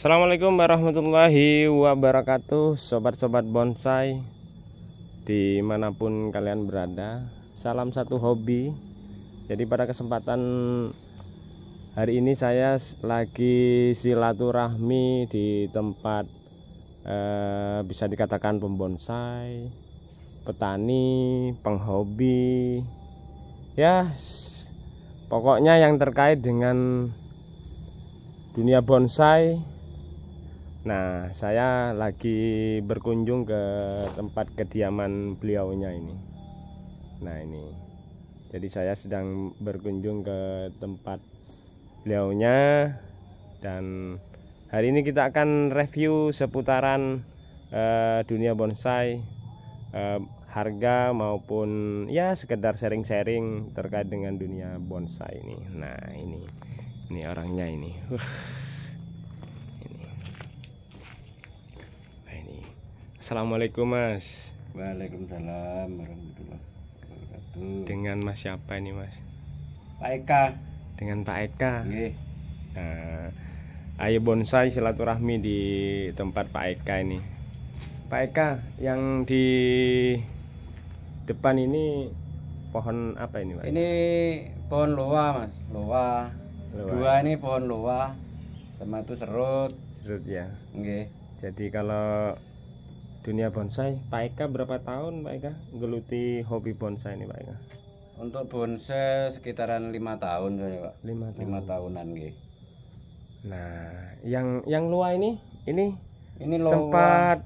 Assalamualaikum warahmatullahi wabarakatuh Sobat-sobat bonsai Dimanapun kalian berada Salam satu hobi Jadi pada kesempatan Hari ini saya lagi silaturahmi di tempat eh, Bisa dikatakan pembonsai Petani, penghobi Ya pokoknya yang terkait dengan dunia bonsai Nah, saya lagi berkunjung ke tempat kediaman beliaunya ini. Nah, ini. Jadi saya sedang berkunjung ke tempat beliaunya dan hari ini kita akan review seputaran uh, dunia bonsai uh, harga maupun ya sekedar sharing-sharing terkait dengan dunia bonsai ini. Nah, ini. Ini orangnya ini. Assalamualaikum Mas. Waalaikumsalam warahmatullahi wabarakatuh. Dengan Mas siapa ini Mas? Pak Eka. Dengan Pak Eka. Nah, ayo bonsai silaturahmi di tempat Pak Eka ini. Pak Eka yang di depan ini pohon apa ini Pak? Ini pohon loa Mas, loa. loa. Dua ini pohon loa sama itu serut. Serut ya. Nggih. Jadi kalau dunia bonsai Pak Eka berapa tahun Pak Eka geluti hobi bonsai ini Pak Eka untuk bonsai sekitaran lima tahun saya Pak lima tahun. lima tahunan gitu nah yang yang luar ini ini ini loa... sempat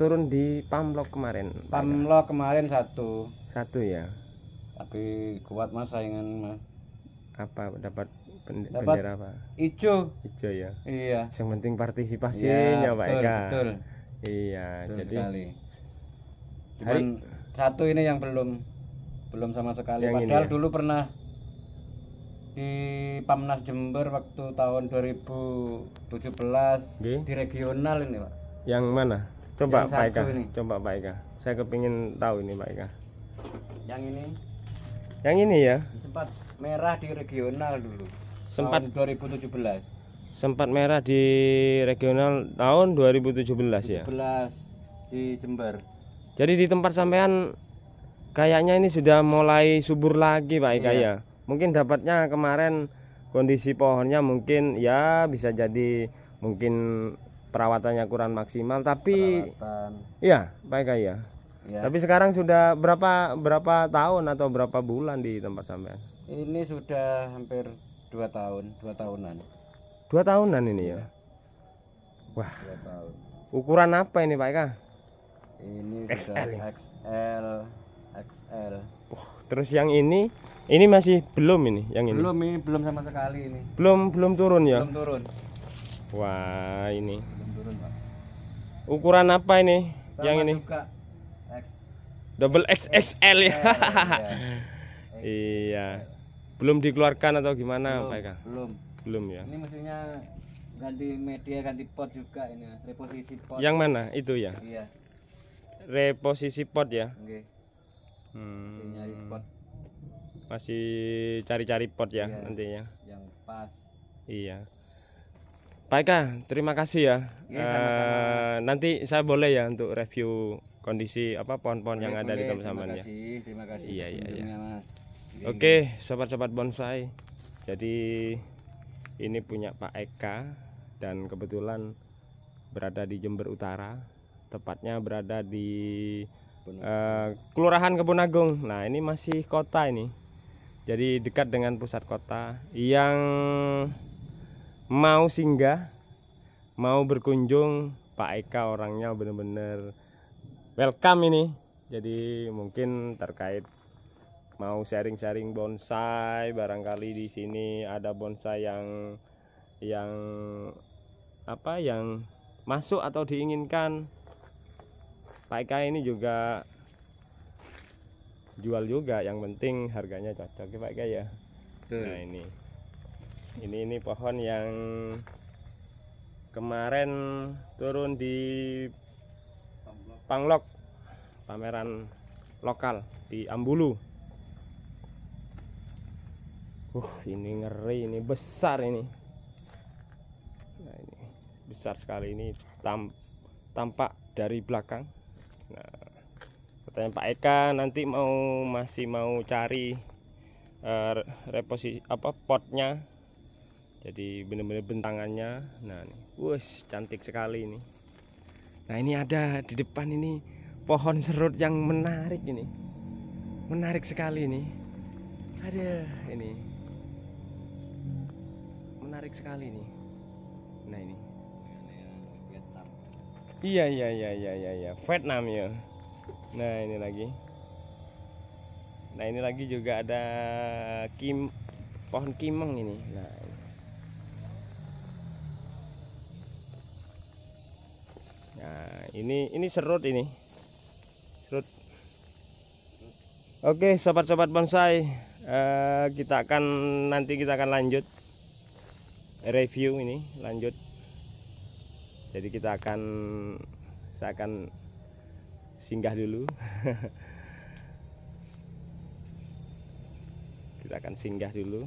turun di Pamlok kemarin Pamlok kemarin satu satu ya tapi kuat mas saingan mas apa dapat bendera dapat apa Ijo. Ijo ya iya yang penting partisipasinya ya, pak betul, Eka betul Iya, Betul jadi sekali. Cuman hari, satu ini yang belum belum sama sekali. Yang Padahal ya? dulu pernah di Pamnas Jember waktu tahun 2017 Gih? di regional ini, Pak. Yang mana? Coba yang Pak Eka. Ini. Coba Pak Eka. Saya kepingin tahu ini Pak Eka. Yang ini. Yang ini ya. Sempat merah di regional dulu. Sempat tahun 2017 sempat merah di regional tahun 2017 ya 17 di Jember jadi di tempat sampean kayaknya ini sudah mulai subur lagi Pak Ika iya. ya mungkin dapatnya kemarin kondisi pohonnya mungkin ya bisa jadi mungkin perawatannya kurang maksimal tapi Perawatan. Iya, ya Pak Ika ya Ya. Tapi sekarang sudah berapa berapa tahun atau berapa bulan di tempat sampean? Ini sudah hampir dua tahun, dua tahunan dua tahunan ini ya, iya. wah ukuran apa ini pak Eka ini XL ya? XL XL oh, uh, terus yang ini ini masih belum ini yang ini belum ini belum sama sekali ini belum belum turun ya belum turun wah ini belum turun pak ukuran apa ini sama yang ini juga X. double XXL ya, ya. iya belum dikeluarkan atau gimana belum, Pak Eka belum belum ya ini mestinya ganti media ganti pot juga ini reposisi pot yang mana itu ya iya reposisi pot ya okay. hmm. nyari pot masih cari-cari pot ya iya, nantinya yang pas iya Pak Eka, terima kasih ya. sama iya, -sama. Eh, nanti saya boleh ya untuk review kondisi apa pohon-pohon yang ada di Taman ya. Terima kasih, terima kasih. Iya, iya, iya. Oke, sobat-sobat bonsai. Jadi ini punya Pak Eka dan kebetulan berada di Jember Utara tepatnya berada di uh, Kelurahan Kebun Agung nah ini masih kota ini jadi dekat dengan pusat kota yang mau singgah mau berkunjung Pak Eka orangnya benar-benar welcome ini jadi mungkin terkait mau sharing-sharing bonsai barangkali di sini ada bonsai yang yang apa yang masuk atau diinginkan Pak Eka ini juga jual juga yang penting harganya cocok ya Pak Eka ya Betul. nah ini ini ini pohon yang kemarin turun di Panglok pameran lokal di Ambulu Uh, ini ngeri, ini besar ini. Nah, ini besar sekali ini tam, tampak dari belakang. Nah, katanya Pak Eka nanti mau masih mau cari uh, eh, reposisi apa potnya. Jadi benar-benar bentangannya. Nah, ini Wush, cantik sekali ini. Nah, ini ada di depan ini pohon serut yang menarik ini. Menarik sekali ini. Ada ini menarik sekali nih nah ini iya iya iya iya iya iya Vietnam ya nah ini lagi nah ini lagi juga ada kim pohon kimeng ini nah Nah, ini ini serut ini. Serut. Oke, sobat-sobat bonsai, eh, kita akan nanti kita akan lanjut review ini lanjut jadi kita akan saya akan singgah dulu kita akan singgah dulu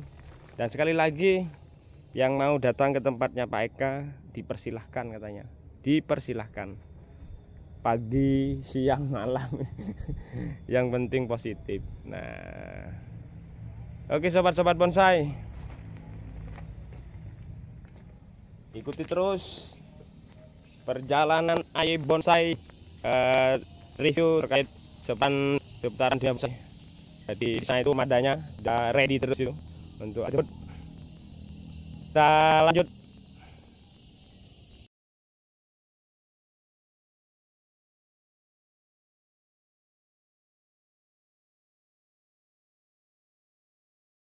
dan sekali lagi yang mau datang ke tempatnya Pak Eka dipersilahkan katanya dipersilahkan pagi siang malam yang penting positif nah oke sobat-sobat bonsai ikuti terus perjalanan ayi Bonsai uh, review terkait sepan seputaran dia bonsai. Jadi saya itu madanya udah ready terus itu untuk lanjut Kita lanjut